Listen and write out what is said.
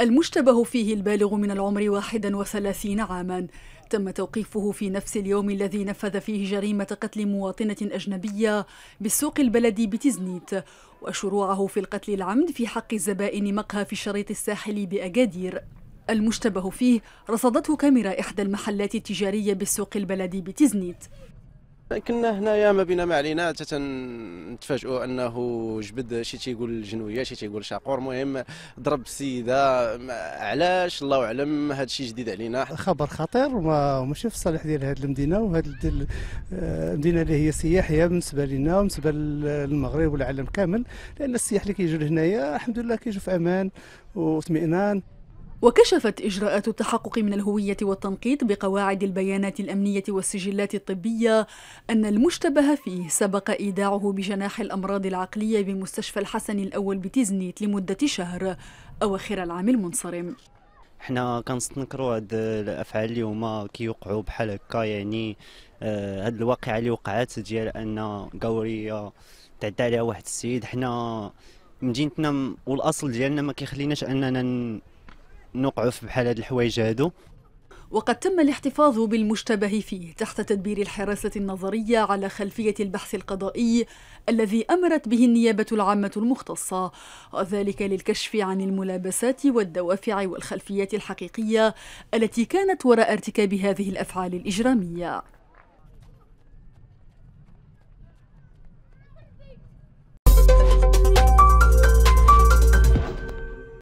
المشتبه فيه البالغ من العمر 31 عاما تم توقيفه في نفس اليوم الذي نفذ فيه جريمة قتل مواطنة أجنبية بالسوق البلدي بتزنيت وشروعه في القتل العمد في حق زبائن مقهى في الشريط الساحلي بأجادير المشتبه فيه رصدته كاميرا إحدى المحلات التجارية بالسوق البلدي بتزنيت كنا هنايا ما بينا ما علينا حتى انه جبد شي تيقول الجنويه شي تيقول شاقور المهم ضرب السيده علاش الله اعلم هذا الشيء جديد علينا خبر خطير وماشي في الصالح ديال هذه المدينه وهذه المدينه آه، اللي هي سياحيه بالنسبه لنا وبالنسبه للمغرب والعالم كامل لان السياح اللي كيجوا لهنايا الحمد لله كيجوا في امان واطمئنان وكشفت إجراءات التحقق من الهوية والتنقيط بقواعد البيانات الأمنية والسجلات الطبية أن المشتبه فيه سبق إيداعه بجناح الأمراض العقلية بمستشفى الحسن الأول بتيزنيت لمدة شهر أواخر العام المنصرم حنا كنستنكروا هاد الافعال اللي هما كيوقعوا بحال هكا يعني آه، هاد الواقعه اللي وقعت ديال ان قوريه تعدى عليها واحد السيد حنا مدينتنا والاصل ديالنا ما كيخليناش اننا نوقعوا في بحال هاد الحوايج هادو وقد تم الاحتفاظ بالمشتبه فيه تحت تدبير الحراسة النظرية على خلفية البحث القضائي الذي أمرت به النيابة العامة المختصة وذلك للكشف عن الملابسات والدوافع والخلفيات الحقيقية التي كانت وراء ارتكاب هذه الأفعال الإجرامية